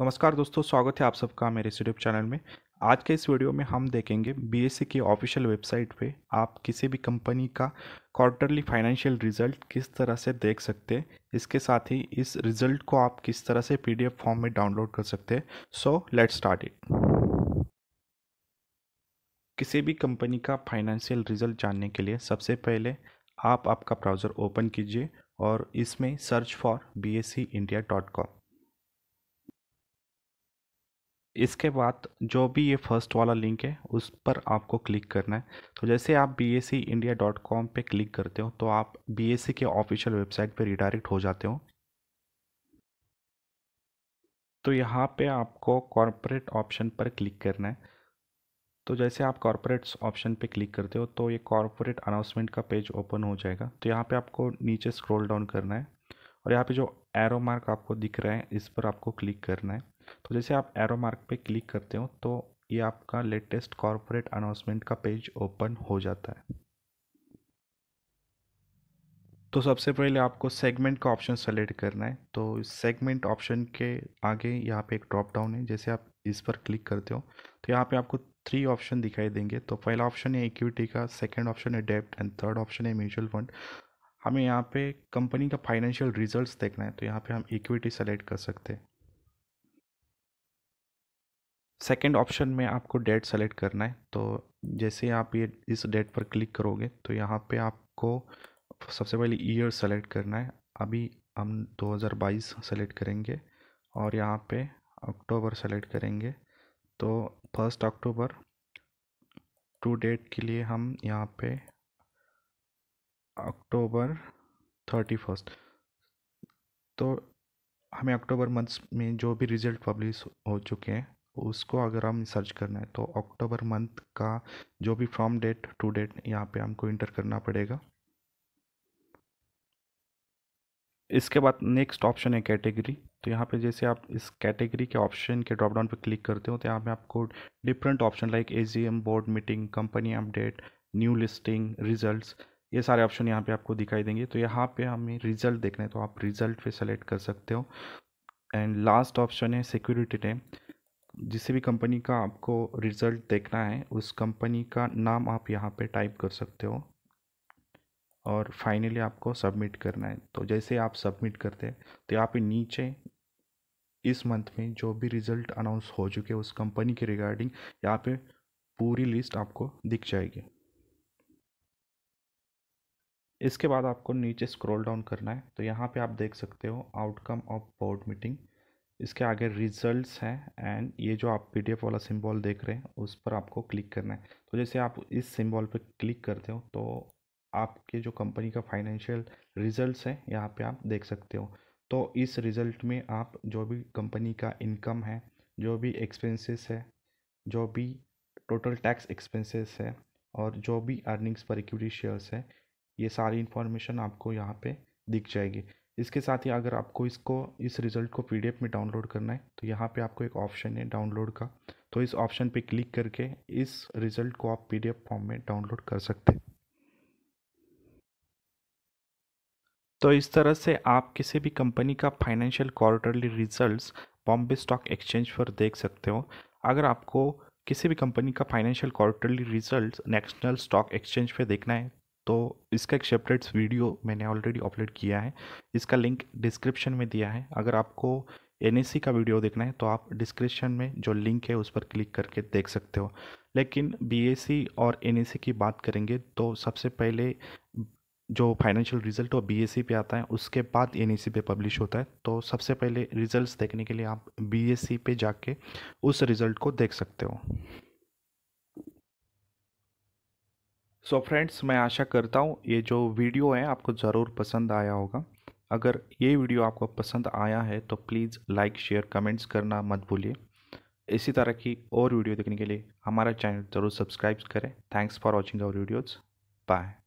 नमस्कार दोस्तों स्वागत है आप सबका मेरे यूट्यूब चैनल में आज के इस वीडियो में हम देखेंगे बी e की ऑफिशियल वेबसाइट पे आप किसी भी कंपनी का क्वार्टरली फाइनेंशियल रिजल्ट किस तरह से देख सकते हैं इसके साथ ही इस रिजल्ट को आप किस तरह से पी फॉर्म में डाउनलोड कर सकते हैं सो लेट स्टार्ट इट किसी भी कंपनी का फाइनेंशियल रिजल्ट जानने के लिए सबसे पहले आप आपका ब्राउज़र ओपन कीजिए और इसमें search for B India dot com इसके बाद जो भी ये फर्स्ट वाला लिंक है उस पर आपको क्लिक करना है तो जैसे आप B S C India dot com पर क्लिक करते हो तो आप बी एस सी के ऑफिशियल वेबसाइट पर रिडायरेक्ट हो जाते हो तो यहाँ पे आपको कॉरपोरेट ऑप्शन पर क्लिक करना है तो जैसे आप कॉरपोरेट्स ऑप्शन पे क्लिक करते हो तो ये कॉरपोरेट अनाउंसमेंट का पेज ओपन हो जाएगा तो यहाँ पे आपको नीचे स्क्रॉल डाउन करना है और यहाँ पे जो एरो मार्क आपको दिख रहा है इस पर आपको क्लिक करना है तो जैसे आप एरो मार्क पे क्लिक करते हो तो ये आपका लेटेस्ट कॉरपोरेट अनाउंसमेंट का पेज ओपन हो जाता है तो सबसे पहले आपको सेगमेंट का ऑप्शन सेलेक्ट करना है तो सेगमेंट ऑप्शन के आगे यहाँ पे एक ड्रॉप डाउन है जैसे आप इस पर क्लिक करते हो तो यहाँ पे आपको थ्री ऑप्शन दिखाई देंगे तो पहला ऑप्शन है इक्विटी का सेकंड ऑप्शन है डेप्ट एंड थर्ड ऑप्शन है म्यूचुअल फंड हमें यहाँ पे कंपनी का फाइनेंशियल रिजल्ट्स देखना है तो यहाँ पे हम इक्विटी सेलेक्ट कर सकते हैं सेकेंड ऑप्शन में आपको डेट सेलेक्ट करना है तो जैसे आप ये इस डेट पर क्लिक करोगे तो यहाँ पे आपको सबसे पहले ईयर सेलेक्ट करना है अभी हम 2022 सेलेक्ट करेंगे और यहाँ पे अक्टूबर सेलेक्ट करेंगे तो फर्स्ट अक्टूबर टू डेट के लिए हम यहाँ पे अक्टूबर थर्टी फर्स्ट तो हमें अक्टूबर मंथ्स में जो भी रिज़ल्ट पब्लिश हो चुके हैं उसको अगर हम सर्च करना है तो अक्टूबर मंथ का जो भी फ्रॉम डेट टू डेट यहाँ पे हमको इंटर करना पड़ेगा इसके बाद नेक्स्ट ऑप्शन है कैटेगरी तो यहाँ पे जैसे आप इस कैटेगरी के ऑप्शन के ड्रॉपडाउन पे क्लिक करते हो तो यहाँ पे आपको different option like a board meeting company update new listing results ये सारे ऑप्शन यहाँ पे आपको दिखाई देंगे तो यहाँ पे हमें रिजल्ट देखना है तो आप रिजल्ट पे सेलेक्ट कर सकते हो एंड लास्ट ऑप्शन है सिक्योरिटी टाइम जिस भी कंपनी का आपको रिज़ल्ट देखना है उस कंपनी का नाम आप यहाँ पे टाइप कर सकते हो और फाइनली आपको सबमिट करना है तो जैसे आप सबमिट करते हैं तो यहाँ पे नीचे इस मंथ में जो भी रिज़ल्ट अनाउंस हो चुके उस कंपनी के रिगार्डिंग यहाँ पे पूरी लिस्ट आपको दिख जाएगी इसके बाद आपको नीचे स्क्रॉल डाउन करना है तो यहाँ पे आप देख सकते हो आउटकम ऑफ बोर्ड मीटिंग इसके आगे रिजल्ट्स हैं एंड ये जो आप पीडीएफ वाला सिंबल देख रहे हैं उस पर आपको क्लिक करना है तो जैसे आप इस सिंबल पर क्लिक करते हो तो आपके जो कंपनी का फाइनेंशियल रिजल्ट्स है यहाँ पे आप देख सकते हो तो इस रिज़ल्ट में आप जो भी कंपनी का इनकम है जो भी एक्सपेंसेस है जो भी टोटल टैक्स एक्सपेंसेस है और जो भी अर्निंग्स पर इक्विटी शेयर्स है ये सारी इन्फॉर्मेशन आपको यहाँ पर दिख जाएगी इसके साथ ही अगर आपको इसको इस रिज़ल्ट को पी में डाउनलोड करना है तो यहाँ पे आपको एक ऑप्शन है डाउनलोड का तो इस ऑप्शन पे क्लिक करके इस रिज़ल्ट को आप पी फॉर्म में डाउनलोड कर सकते हैं तो इस तरह से आप किसी भी कंपनी का financial quarterly results Bombay stock exchange पर देख सकते हो अगर आपको किसी भी कंपनी का financial quarterly results national stock exchange पे देखना है तो इसका एक सेपरेट वीडियो मैंने ऑलरेडी अपलोड किया है इसका लिंक डिस्क्रिप्शन में दिया है अगर आपको एन का वीडियो देखना है तो आप डिस्क्रिप्शन में जो लिंक है उस पर क्लिक करके देख सकते हो लेकिन बी और एन की बात करेंगे तो सबसे पहले जो फाइनेंशियल रिजल्ट वो बी एस पे आता है उसके बाद एन पे पब्लिश होता है तो सबसे पहले रिजल्ट्स देखने के लिए आप बी पे जाके उस रिज़ल्ट को देख सकते हो सो so फ्रेंड्स मैं आशा करता हूँ ये जो वीडियो है आपको ज़रूर पसंद आया होगा अगर ये वीडियो आपको पसंद आया है तो प्लीज़ लाइक शेयर कमेंट्स करना मत भूलिए इसी तरह की और वीडियो देखने के लिए हमारा चैनल ज़रूर सब्सक्राइब करें thanks for watching our videos bye